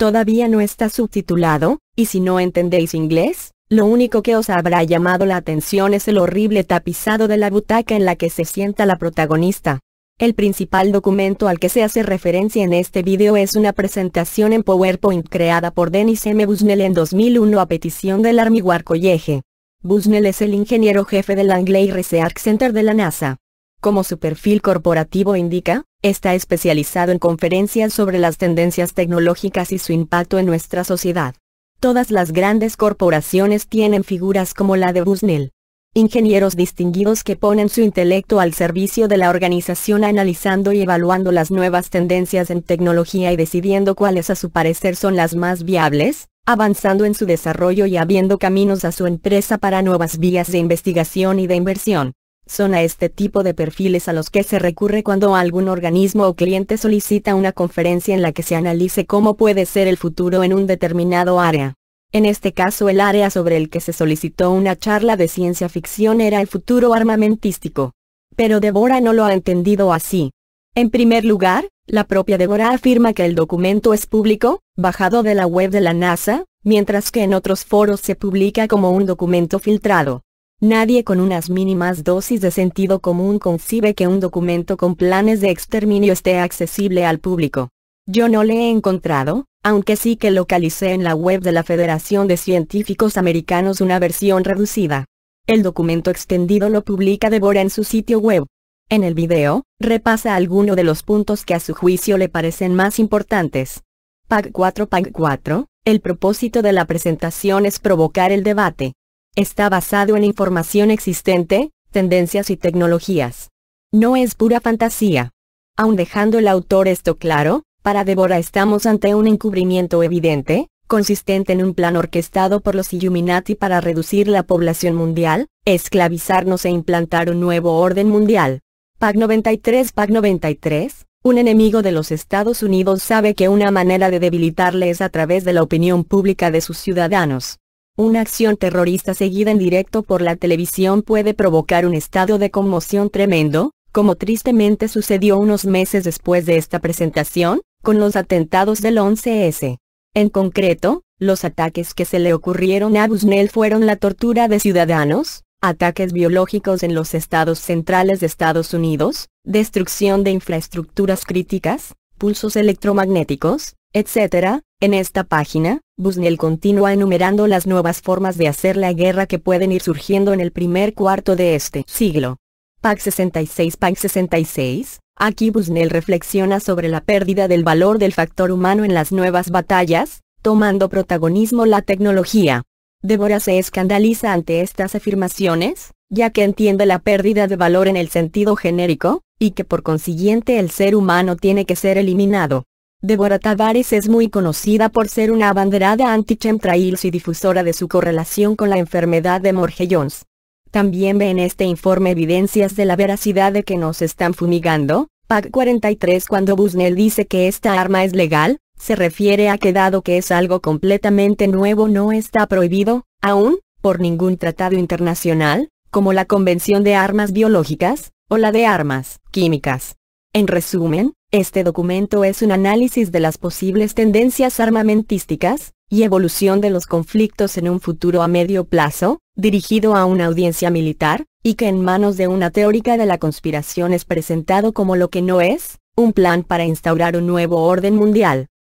todavía no está subtitulado, y si no entendéis inglés, lo único que os habrá llamado la atención es el horrible tapizado de la butaca en la que se sienta la protagonista. El principal documento al que se hace referencia en este vídeo es una presentación en PowerPoint creada por Dennis M. Busnell en 2001 a petición del Army War College. Busnell es el ingeniero jefe del Langley Research Center de la NASA. Como su perfil corporativo indica, Está especializado en conferencias sobre las tendencias tecnológicas y su impacto en nuestra sociedad. Todas las grandes corporaciones tienen figuras como la de Busnell. Ingenieros distinguidos que ponen su intelecto al servicio de la organización analizando y evaluando las nuevas tendencias en tecnología y decidiendo cuáles a su parecer son las más viables, avanzando en su desarrollo y abriendo caminos a su empresa para nuevas vías de investigación y de inversión. Son a este tipo de perfiles a los que se recurre cuando algún organismo o cliente solicita una conferencia en la que se analice cómo puede ser el futuro en un determinado área. En este caso el área sobre el que se solicitó una charla de ciencia ficción era el futuro armamentístico. Pero Deborah no lo ha entendido así. En primer lugar, la propia Deborah afirma que el documento es público, bajado de la web de la NASA, mientras que en otros foros se publica como un documento filtrado. Nadie con unas mínimas dosis de sentido común concibe que un documento con planes de exterminio esté accesible al público. Yo no le he encontrado, aunque sí que localicé en la web de la Federación de Científicos Americanos una versión reducida. El documento extendido lo publica Deborah en su sitio web. En el video, repasa alguno de los puntos que a su juicio le parecen más importantes. PAC 4 PAC 4, el propósito de la presentación es provocar el debate. Está basado en información existente, tendencias y tecnologías. No es pura fantasía. Aun dejando el autor esto claro, para Débora estamos ante un encubrimiento evidente, consistente en un plan orquestado por los Illuminati para reducir la población mundial, esclavizarnos e implantar un nuevo orden mundial. PAC 93 PAC 93, un enemigo de los Estados Unidos sabe que una manera de debilitarle es a través de la opinión pública de sus ciudadanos. Una acción terrorista seguida en directo por la televisión puede provocar un estado de conmoción tremendo, como tristemente sucedió unos meses después de esta presentación, con los atentados del 11S. En concreto, los ataques que se le ocurrieron a Busnell fueron la tortura de ciudadanos, ataques biológicos en los estados centrales de Estados Unidos, destrucción de infraestructuras críticas, pulsos electromagnéticos, etc. En esta página, Busnell continúa enumerando las nuevas formas de hacer la guerra que pueden ir surgiendo en el primer cuarto de este siglo. PAC 66 PAC 66, aquí Busnell reflexiona sobre la pérdida del valor del factor humano en las nuevas batallas, tomando protagonismo la tecnología. Débora se escandaliza ante estas afirmaciones, ya que entiende la pérdida de valor en el sentido genérico, y que por consiguiente el ser humano tiene que ser eliminado. Deborah Tavares es muy conocida por ser una abanderada anti-chemtrails y difusora de su correlación con la enfermedad de Morgellons. También ve en este informe evidencias de la veracidad de que nos están fumigando. PAC 43 Cuando Busnell dice que esta arma es legal, se refiere a que dado que es algo completamente nuevo no está prohibido, aún, por ningún tratado internacional, como la Convención de Armas Biológicas, o la de Armas Químicas. En resumen, este documento es un análisis de las posibles tendencias armamentísticas y evolución de los conflictos en un futuro a medio plazo, dirigido a una audiencia militar, y que en manos de una teórica de la conspiración es presentado como lo que no es, un plan para instaurar un nuevo orden mundial.